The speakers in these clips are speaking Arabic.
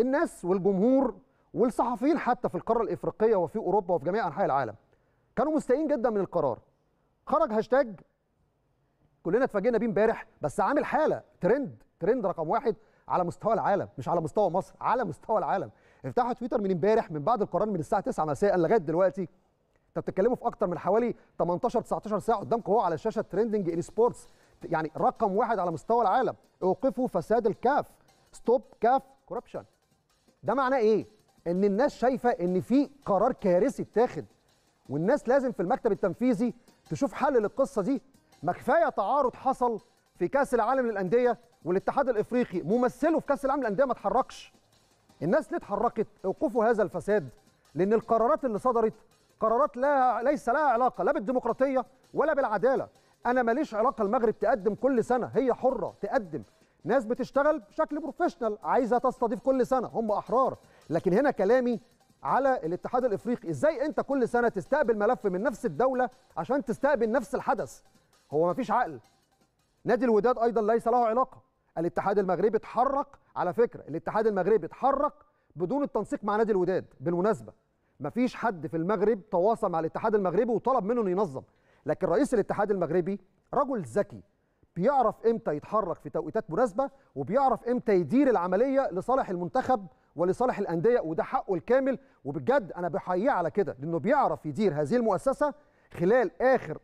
الناس والجمهور والصحفيين حتى في القاره الافريقيه وفي اوروبا وفي جميع انحاء العالم كانوا مستائين جدا من القرار خرج هاشتاج كلنا اتفاجئنا بيه امبارح بس عامل حاله ترند ترند رقم واحد على مستوى العالم مش على مستوى مصر على مستوى العالم افتحوا تويتر من امبارح من بعد القرار من الساعه 9 مساء لغايه دلوقتي انت بتتكلموا في اكتر من حوالي 18 19 ساعه قدامكم اهو على الشاشه ترندنج ان سبورتس يعني رقم واحد على مستوى العالم اوقفوا فساد الكاف ستوب كاف كوربشن ده معناه ايه ان الناس شايفه ان في قرار كارثي اتاخد والناس لازم في المكتب التنفيذي تشوف حل للقصه دي ما كفايه تعارض حصل في كاس العالم للانديه والاتحاد الافريقي ممثله في كاس العالم للانديه ما اتحركش الناس ليه اتحركت اوقفوا هذا الفساد لان القرارات اللي صدرت قرارات لا ليس لها علاقه لا بالديمقراطيه ولا بالعداله انا ماليش علاقه المغرب تقدم كل سنه هي حره تقدم ناس بتشتغل بشكل بروفيشنال عايزه تستضيف كل سنه هم احرار لكن هنا كلامي على الاتحاد الافريقي ازاي انت كل سنه تستقبل ملف من نفس الدوله عشان تستقبل نفس الحدث هو ما فيش عقل نادي الوداد ايضا ليس له علاقه الاتحاد المغربي اتحرك على فكره الاتحاد المغربي اتحرك بدون التنسيق مع نادي الوداد بالمناسبه ما فيش حد في المغرب تواصل مع الاتحاد المغربي وطلب منه انه ينظم لكن رئيس الاتحاد المغربي رجل ذكي بيعرف امتى يتحرك في توقيتات مناسبه وبيعرف امتى يدير العمليه لصالح المنتخب ولصالح الانديه وده حقه الكامل وبجد انا بحييه على كده لانه بيعرف يدير هذه المؤسسه خلال اخر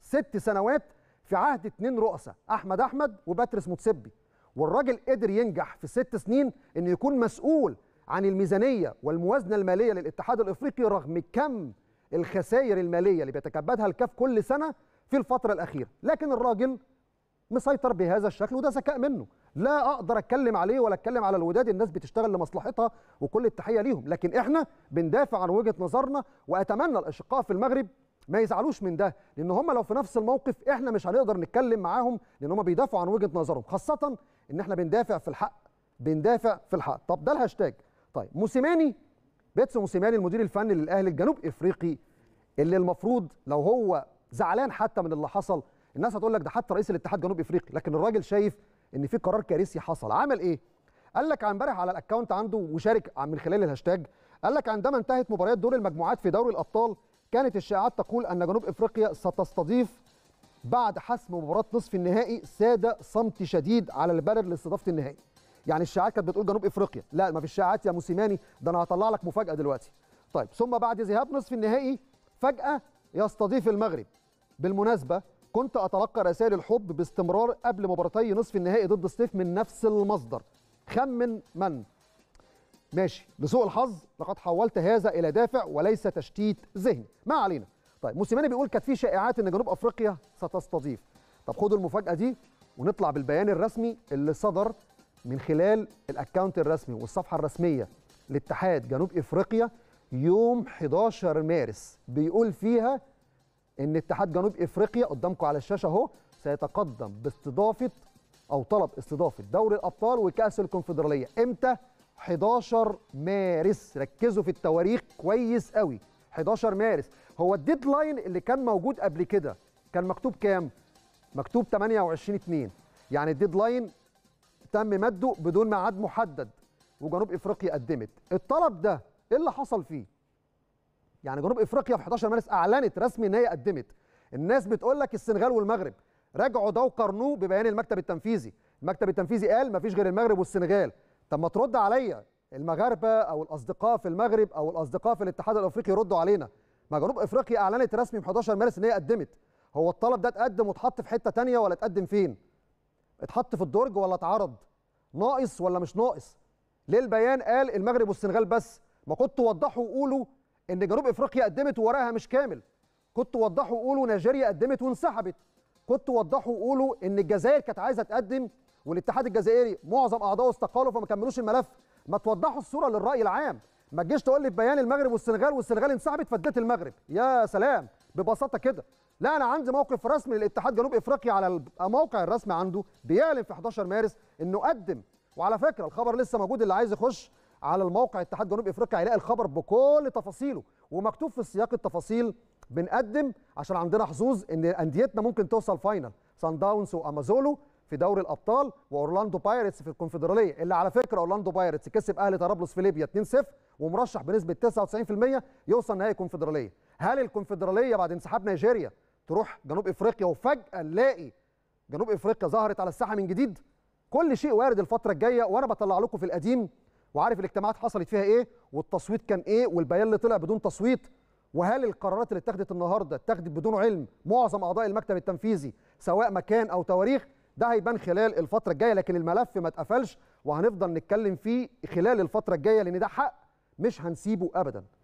ست سنوات في عهد اتنين رؤساء احمد احمد وباترس متسبي والراجل قدر ينجح في ست سنين انه يكون مسؤول عن الميزانيه والموازنه الماليه للاتحاد الافريقي رغم كم الخسائر الماليه اللي بيتكبدها الكاف كل سنه في الفتره الاخيره لكن الراجل مسيطر بهذا الشكل وده ذكاء منه لا اقدر اتكلم عليه ولا اتكلم على الوداد الناس بتشتغل لمصلحتها وكل التحيه ليهم لكن احنا بندافع عن وجهه نظرنا واتمنى الاشقاء في المغرب ما يزعلوش من ده لان هم لو في نفس الموقف احنا مش هنقدر نتكلم معاهم لان هم بيدافعوا عن وجهه نظرهم خاصه ان احنا بندافع في الحق بندافع في الحق طب ده الهاشتاج طيب موسيماني بيتسو موسيماني المدير الفني للاهلي الجنوب افريقي اللي المفروض لو هو زعلان حتى من اللي حصل الناس هتقول لك ده حتى رئيس الاتحاد جنوب افريقي لكن الراجل شايف ان في قرار كارثي حصل عمل ايه قال لك امبارح على الاكونت عنده وشارك من خلال الهاشتاج قال لك عندما انتهت مباريات دور المجموعات في دوري الابطال كانت الشائعات تقول ان جنوب افريقيا ستستضيف بعد حسم مباراه نصف النهائي ساده صمت شديد على البلد لاستضافه النهائي يعني الشائعات كانت بتقول جنوب افريقيا لا ما فيش شائعات يا موسيماني ده انا هطلع لك مفاجاه دلوقتي طيب ثم بعد ذهاب نصف النهائي فجاه يستضيف المغرب بالمناسبه كنت أتلقى رسائل الحب باستمرار قبل مباراتي نصف النهائي ضد الصيف من نفس المصدر خمن من ماشي لسوء الحظ لقد حولت هذا إلى دافع وليس تشتيت ذهني ما علينا طيب موسيماني بيقول كانت في شائعات ان جنوب افريقيا ستستضيف طب خدوا المفاجاه دي ونطلع بالبيان الرسمي اللي صدر من خلال الاكونت الرسمي والصفحه الرسميه لاتحاد جنوب افريقيا يوم 11 مارس بيقول فيها ان اتحاد جنوب افريقيا قدامكم على الشاشه اهو سيتقدم باستضافه او طلب استضافه دوري الابطال وكاس الكونفدراليه امتى 11 مارس ركزوا في التواريخ كويس قوي 11 مارس هو الديدلاين اللي كان موجود قبل كده كان مكتوب كام مكتوب 28 2 يعني الديدلاين تم مده بدون ميعاد محدد وجنوب افريقيا قدمت الطلب ده ايه اللي حصل فيه يعني جنوب افريقيا في 11 مارس اعلنت رسمي ان هي قدمت الناس بتقول لك السنغال والمغرب راجعوا ده وقارنوه ببيان المكتب التنفيذي المكتب التنفيذي قال مفيش غير المغرب والسنغال طب ما ترد عليا المغاربه او الاصدقاء في المغرب او الاصدقاء في الاتحاد الافريقي يردوا علينا ما جنوب افريقيا اعلنت رسمي في 11 مارس ان هي قدمت هو الطلب ده اتقدم واتحط في حته تانية ولا اتقدم فين اتحط في الدرج ولا اتعرض ناقص ولا مش ناقص ليه البيان قال المغرب والسنغال بس ما كنتوا وضحوا وقولوا ان جنوب افريقيا قدمت ووراها مش كامل كنت وضحوا وقولوا نيجيريا قدمت وانسحبت كنت وضحوا وقولوا ان الجزائر كانت عايزه تقدم والاتحاد الجزائري معظم اعضائه استقالوا فما كملوش الملف ما توضحوا الصوره للراي العام ما تجيش تقول لي في بيان المغرب والسنغال والسنغال انسحبت فديت المغرب يا سلام ببساطه كده لا انا عندي موقف رسمي للاتحاد جنوب افريقيا على الموقع الرسمي عنده بيعلن في 11 مارس انه قدم وعلى فكره الخبر لسه موجود اللي عايز يخش على الموقع اتحاد جنوب افريقيا هيلاقي الخبر بكل تفاصيله ومكتوب في السياق التفاصيل بنقدم عشان عندنا حظوظ ان انديتنا ممكن توصل فاينل سان داونز وامازولو في دوري الابطال واورلاندو بايرتس في الكونفدراليه اللي على فكره اورلاندو بايرتس كسب اهلي طرابلس في ليبيا 2-0 ومرشح بنسبه 99% يوصل نهائي الكونفدراليه هل الكونفدراليه بعد انسحاب نيجيريا تروح جنوب افريقيا وفجاه نلاقي جنوب افريقيا ظهرت على الساحه من جديد كل شيء وارد الفتره الجايه وانا بطلع لكم في القديم وعارف الاجتماعات حصلت فيها ايه والتصويت كان ايه والبيان اللي طلع بدون تصويت وهل القرارات اللي اتخذت النهارده اتخذت بدون علم معظم اعضاء المكتب التنفيذي سواء مكان او تواريخ ده هيبان خلال الفتره الجايه لكن الملف ما اتقفلش وهنفضل نتكلم فيه خلال الفتره الجايه لان ده حق مش هنسيبه ابدا